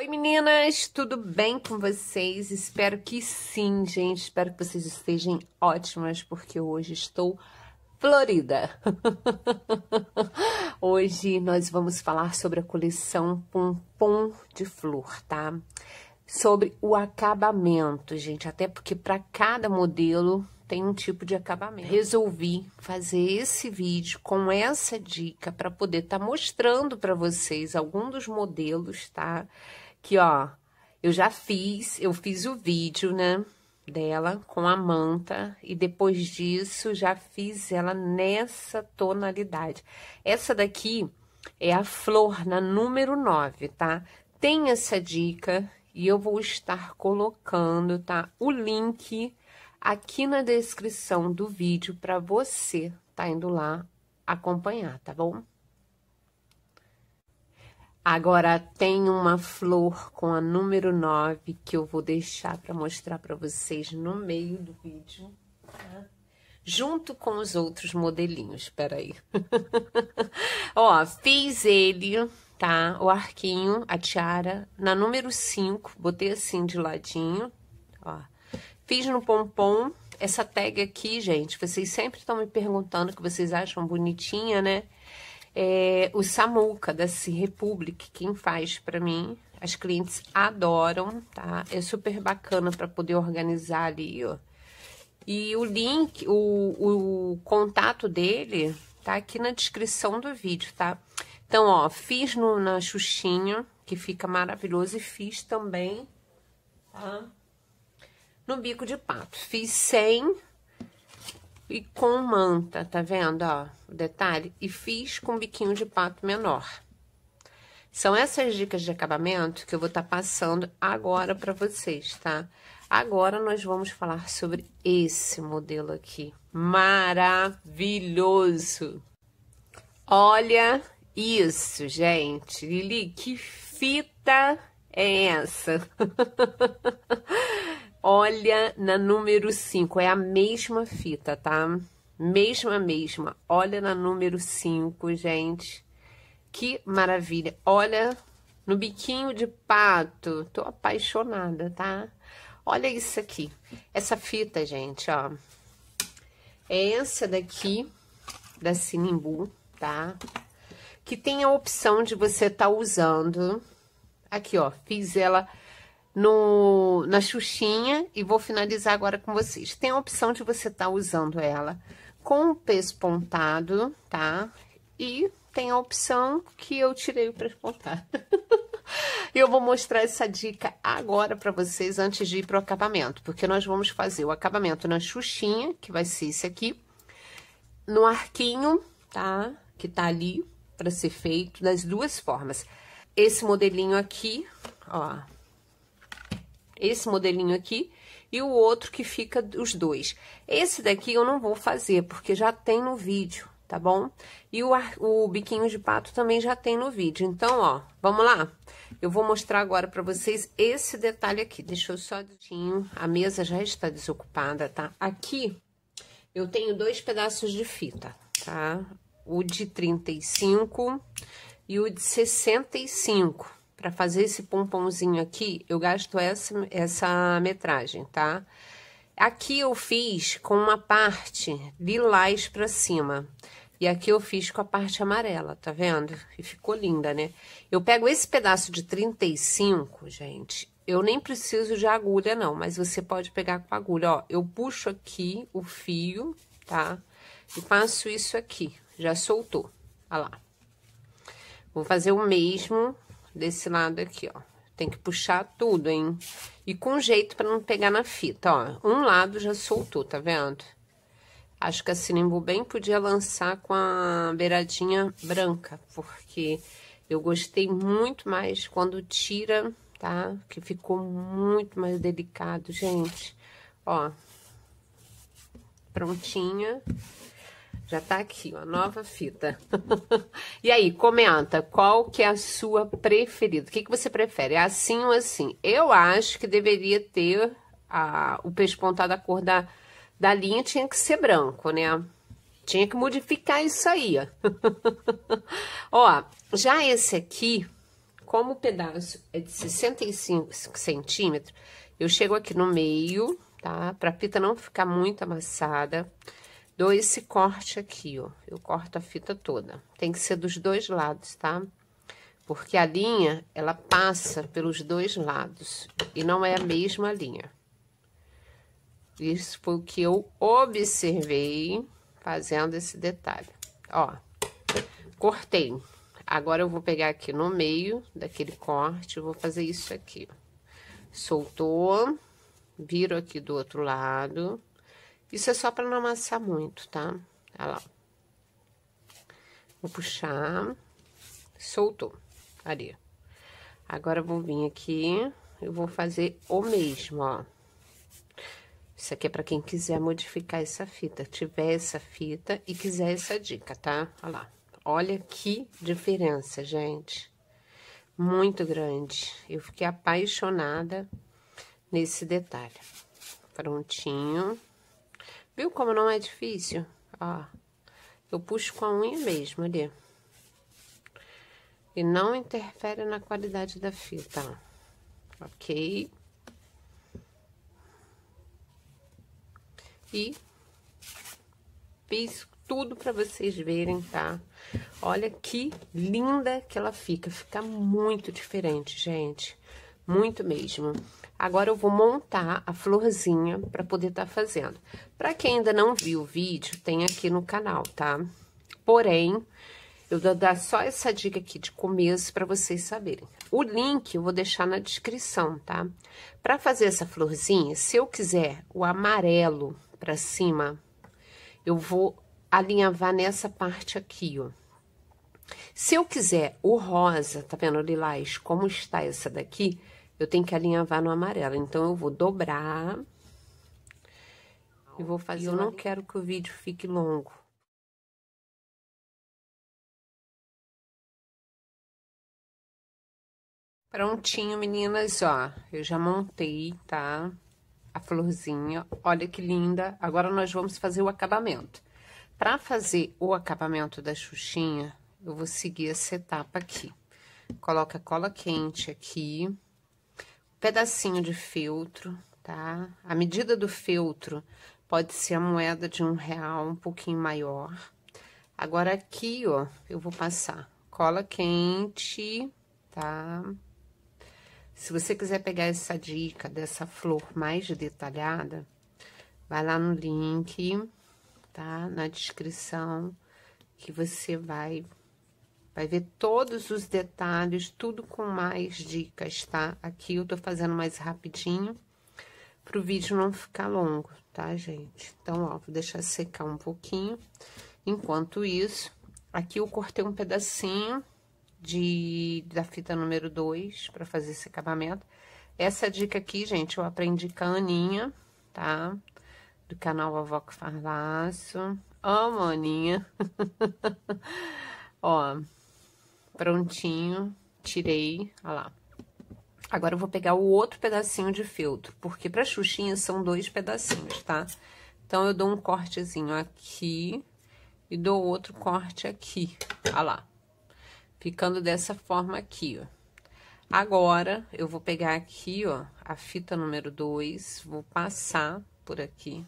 Oi meninas, tudo bem com vocês? Espero que sim, gente. Espero que vocês estejam ótimas, porque hoje estou florida. hoje nós vamos falar sobre a coleção Pompom de Flor, tá? Sobre o acabamento, gente. Até porque para cada modelo tem um tipo de acabamento. Resolvi fazer esse vídeo com essa dica para poder estar tá mostrando para vocês algum dos modelos, tá? Que, ó, eu já fiz, eu fiz o vídeo, né, dela com a manta. E depois disso, já fiz ela nessa tonalidade. Essa daqui é a flor na número 9, tá? Tem essa dica e eu vou estar colocando, tá? O link aqui na descrição do vídeo para você tá indo lá acompanhar, tá bom? Agora tem uma flor com a número 9 que eu vou deixar para mostrar para vocês no meio do vídeo, tá? Junto com os outros modelinhos, peraí. Ó, fiz ele, tá? O arquinho, a tiara, na número 5, botei assim de ladinho, ó. Fiz no pompom, essa tag aqui, gente, vocês sempre estão me perguntando que vocês acham bonitinha, né? É, o Samuca da C Republic, quem faz para mim, as clientes adoram, tá? É super bacana para poder organizar ali, ó. E o link, o, o contato dele tá aqui na descrição do vídeo, tá? Então, ó, fiz no, na Xuxinho, que fica maravilhoso, e fiz também, tá? No bico de pato. Fiz 100, e com manta, tá vendo, ó, o detalhe? E fiz com biquinho de pato menor. São essas dicas de acabamento que eu vou estar tá passando agora para vocês, tá? Agora nós vamos falar sobre esse modelo aqui, maravilhoso! Olha isso, gente! Lili, que fita é essa? Olha na número 5, é a mesma fita, tá? Mesma, mesma. Olha na número 5, gente. Que maravilha. Olha no biquinho de pato. Tô apaixonada, tá? Olha isso aqui. Essa fita, gente, ó. É essa daqui, da Sinimbu, tá? Que tem a opção de você tá usando. Aqui, ó. Fiz ela no, na xuxinha e vou finalizar agora com vocês. Tem a opção de você estar tá usando ela com o peso pontado, tá? E tem a opção que eu tirei o peso pontado. eu vou mostrar essa dica agora para vocês antes de ir pro acabamento, porque nós vamos fazer o acabamento na xuxinha, que vai ser esse aqui, no arquinho, tá? Que tá ali para ser feito das duas formas. Esse modelinho aqui, ó, esse modelinho aqui e o outro que fica os dois. Esse daqui eu não vou fazer, porque já tem no vídeo, tá bom? E o, o biquinho de pato também já tem no vídeo. Então, ó, vamos lá? Eu vou mostrar agora pra vocês esse detalhe aqui. Deixa eu só... A mesa já está desocupada, tá? Aqui eu tenho dois pedaços de fita, tá? O de 35 e o de 65, para fazer esse pomponzinho aqui, eu gasto essa, essa metragem, tá? Aqui eu fiz com uma parte lilás para cima. E aqui eu fiz com a parte amarela, tá vendo? E ficou linda, né? Eu pego esse pedaço de 35, gente. Eu nem preciso de agulha, não, mas você pode pegar com agulha, ó. Eu puxo aqui o fio, tá? E faço isso aqui. Já soltou. Olha lá. Vou fazer o mesmo desse lado aqui, ó. Tem que puxar tudo, hein? E com jeito para não pegar na fita, ó. Um lado já soltou, tá vendo? Acho que a Sinimbu bem podia lançar com a beiradinha branca, porque eu gostei muito mais quando tira, tá? Que ficou muito mais delicado, gente. Ó, prontinha. Já tá aqui, ó, nova fita. e aí, comenta, qual que é a sua preferida? O que, que você prefere, é assim ou assim? Eu acho que deveria ter a, o peixe pontado, a cor da, da linha tinha que ser branco, né? Tinha que modificar isso aí, ó. já esse aqui, como o pedaço é de 65 centímetros, eu chego aqui no meio, tá? Pra fita não ficar muito amassada dou esse corte aqui, ó. Eu corto a fita toda. Tem que ser dos dois lados, tá? Porque a linha, ela passa pelos dois lados e não é a mesma linha. Isso foi o que eu observei fazendo esse detalhe. Ó, cortei. Agora eu vou pegar aqui no meio daquele corte, vou fazer isso aqui. Soltou, viro aqui do outro lado isso é só para não amassar muito, tá? Olha lá. Vou puxar. Soltou. Areia. Agora, vou vir aqui. Eu vou fazer o mesmo, ó. Isso aqui é para quem quiser modificar essa fita, tiver essa fita e quiser essa dica, tá? Olha lá. Olha que diferença, gente. Muito grande. Eu fiquei apaixonada nesse detalhe. Prontinho. Viu como não é difícil? Ó, eu puxo com a unha mesmo ali. E não interfere na qualidade da fita, Ok? E fiz tudo para vocês verem, tá? Olha que linda que ela fica. Fica muito diferente, gente muito mesmo. Agora eu vou montar a florzinha para poder estar tá fazendo. Para quem ainda não viu o vídeo, tem aqui no canal, tá? Porém, eu vou dar só essa dica aqui de começo para vocês saberem. O link eu vou deixar na descrição, tá? Para fazer essa florzinha, se eu quiser o amarelo para cima, eu vou alinhavar nessa parte aqui, ó. Se eu quiser o rosa, tá vendo, lilás, como está essa daqui, eu tenho que alinhavar no amarelo. Então, eu vou dobrar e vou fazer... eu não quero que o vídeo fique longo. Prontinho, meninas, ó, eu já montei, tá? A florzinha, olha que linda. Agora, nós vamos fazer o acabamento. Pra fazer o acabamento da xuxinha, eu vou seguir essa etapa aqui. Coloca a cola quente aqui, pedacinho de feltro, tá? A medida do feltro pode ser a moeda de um real um pouquinho maior. Agora, aqui, ó, eu vou passar cola quente, tá? Se você quiser pegar essa dica dessa flor mais detalhada, vai lá no link, tá? Na descrição, que você vai Vai ver todos os detalhes, tudo com mais dicas, tá? Aqui eu tô fazendo mais rapidinho, pro vídeo não ficar longo, tá, gente? Então, ó, vou deixar secar um pouquinho. Enquanto isso, aqui eu cortei um pedacinho de, da fita número 2 para fazer esse acabamento. Essa dica aqui, gente, eu aprendi com a Aninha, tá? Do canal que farlaço. Amo Aninha. Ó, Prontinho, tirei, olha lá. Agora eu vou pegar o outro pedacinho de feltro, porque pra xuxinha são dois pedacinhos, tá? Então, eu dou um cortezinho aqui e dou outro corte aqui, olha lá. Ficando dessa forma aqui, ó. Agora, eu vou pegar aqui, ó, a fita número 2, vou passar por aqui.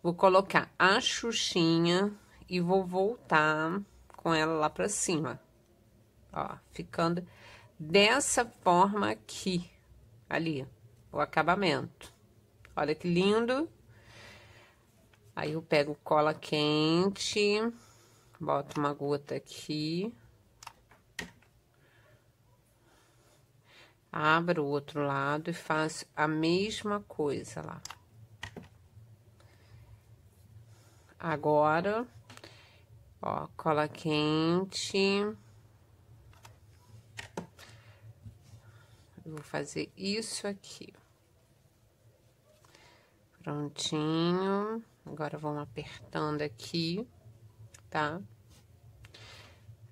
Vou colocar a xuxinha e vou voltar com ela lá pra cima ó, ficando dessa forma aqui, ali, o acabamento. Olha que lindo. Aí eu pego cola quente, boto uma gota aqui. Abro o outro lado e faço a mesma coisa lá. Agora, ó, cola quente... Eu vou fazer isso aqui. Prontinho. Agora, vamos apertando aqui, tá?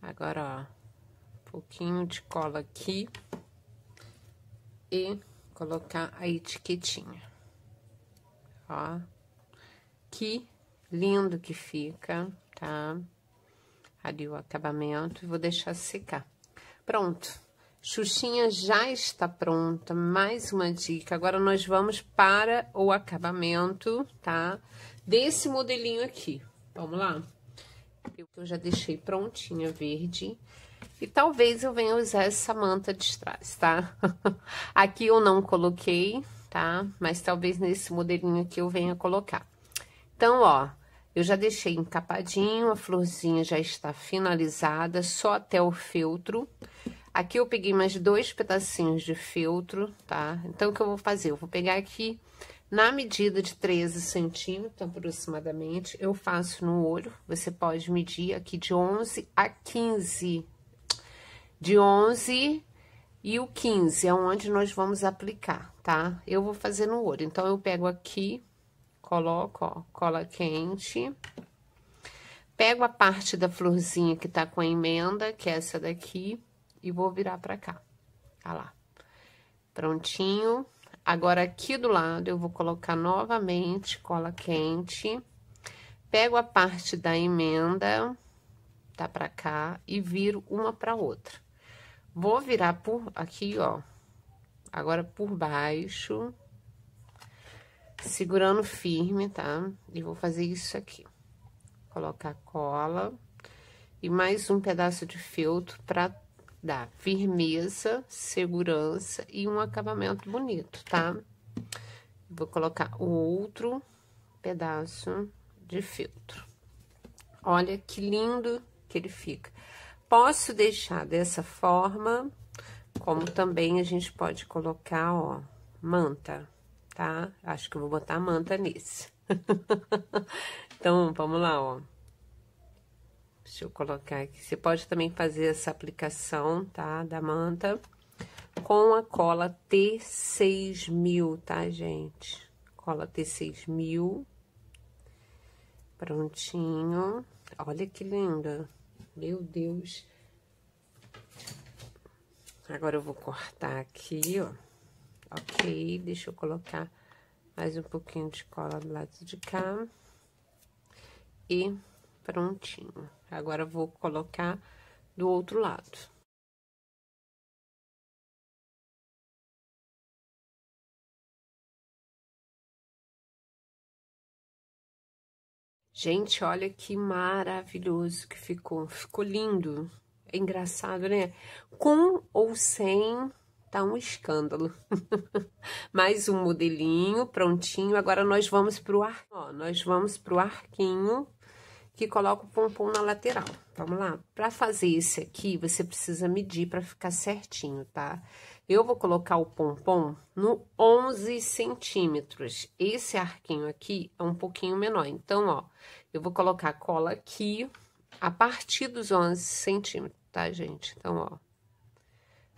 Agora, ó, um pouquinho de cola aqui. E colocar a etiquetinha. Ó. Que lindo que fica, tá? Ali o acabamento. E vou deixar secar. Pronto. Xuxinha já está pronta, mais uma dica. Agora, nós vamos para o acabamento, tá? Desse modelinho aqui, vamos lá? Eu já deixei prontinha, verde. E talvez eu venha usar essa manta de trás, tá? aqui eu não coloquei, tá? Mas talvez nesse modelinho aqui eu venha colocar. Então, ó, eu já deixei encapadinho, a florzinha já está finalizada, só até o feltro. Aqui eu peguei mais dois pedacinhos de feltro, tá? Então, o que eu vou fazer? Eu vou pegar aqui na medida de 13 centímetros, aproximadamente, eu faço no olho. Você pode medir aqui de 11 a 15. De 11 e o 15 é onde nós vamos aplicar, tá? Eu vou fazer no olho. Então, eu pego aqui, coloco, ó, cola quente. Pego a parte da florzinha que tá com a emenda, que é essa daqui e vou virar pra cá. Tá lá. Prontinho. Agora, aqui do lado, eu vou colocar novamente cola quente. Pego a parte da emenda, tá pra cá, e viro uma pra outra. Vou virar por aqui, ó. Agora, por baixo. Segurando firme, tá? E vou fazer isso aqui. Colocar cola. E mais um pedaço de feltro pra dá firmeza, segurança e um acabamento bonito, tá? Vou colocar o outro pedaço de filtro. Olha que lindo que ele fica. Posso deixar dessa forma, como também a gente pode colocar, ó, manta, tá? Acho que eu vou botar manta nesse. então, vamos lá, ó. Deixa eu colocar aqui. Você pode também fazer essa aplicação, tá? Da manta com a cola T6000, tá, gente? Cola T6000. Prontinho. Olha que linda. Meu Deus. Agora eu vou cortar aqui, ó. Ok, deixa eu colocar mais um pouquinho de cola do lado de cá. E prontinho. Agora, vou colocar do outro lado. Gente, olha que maravilhoso que ficou. Ficou lindo. É engraçado, né? Com ou sem, tá um escândalo. Mais um modelinho prontinho. Agora nós vamos pro ar, ó, nós vamos pro arquinho que coloca o pompom na lateral. Vamos lá? Para fazer esse aqui, você precisa medir para ficar certinho, tá? Eu vou colocar o pompom no 11 centímetros. Esse arquinho aqui é um pouquinho menor. Então, ó, eu vou colocar a cola aqui a partir dos 11 centímetros, tá, gente? Então,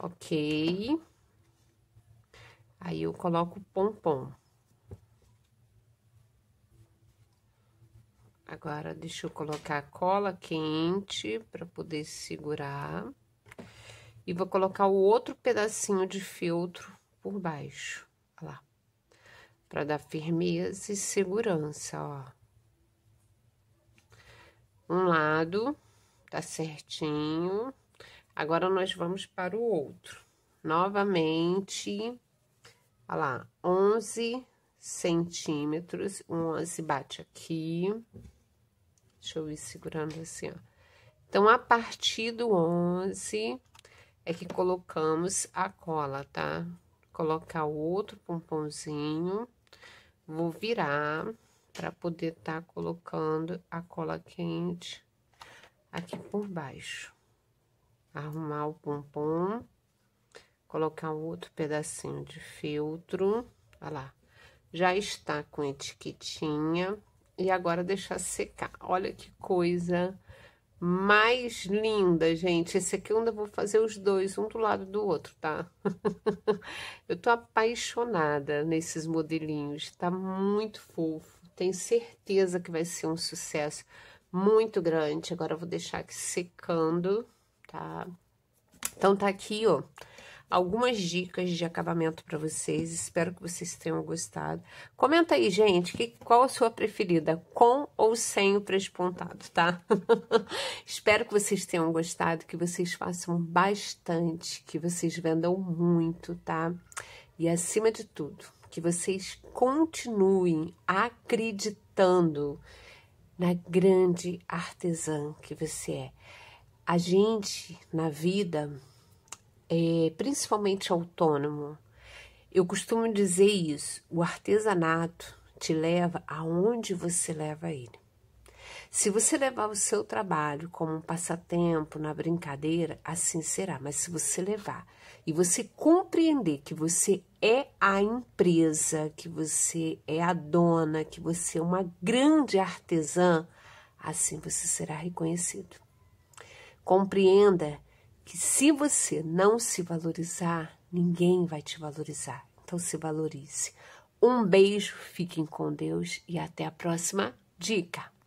ó. Ok. Aí, eu coloco o pompom. Agora, deixa eu colocar a cola quente para poder segurar. E vou colocar o outro pedacinho de feltro por baixo, ó lá. Pra dar firmeza e segurança, ó. Um lado tá certinho. Agora, nós vamos para o outro. Novamente, ó lá, 11 centímetros. 11 bate aqui. Deixa eu ir segurando assim, ó. Então, a partir do 11 é que colocamos a cola, tá? Colocar outro pomponzinho. Vou virar para poder tá colocando a cola quente aqui por baixo. Arrumar o pompom, colocar outro pedacinho de feltro, olha lá. Já está com etiquetinha, e agora deixar secar. Olha que coisa mais linda, gente. Esse aqui eu ainda vou fazer os dois, um do lado do outro, tá? eu tô apaixonada nesses modelinhos, tá muito fofo. Tenho certeza que vai ser um sucesso muito grande. Agora eu vou deixar aqui secando, tá? Então, tá aqui, ó algumas dicas de acabamento para vocês. Espero que vocês tenham gostado. Comenta aí, gente, que, qual a sua preferida, com ou sem o prespontado, tá? Espero que vocês tenham gostado, que vocês façam bastante, que vocês vendam muito, tá? E acima de tudo, que vocês continuem acreditando na grande artesã que você é. A gente, na vida, é, principalmente autônomo. Eu costumo dizer isso: o artesanato te leva aonde você leva ele. Se você levar o seu trabalho como um passatempo, na brincadeira, assim será. Mas se você levar e você compreender que você é a empresa, que você é a dona, que você é uma grande artesã, assim você será reconhecido. Compreenda que se você não se valorizar, ninguém vai te valorizar. Então se valorize. Um beijo, fiquem com Deus e até a próxima dica.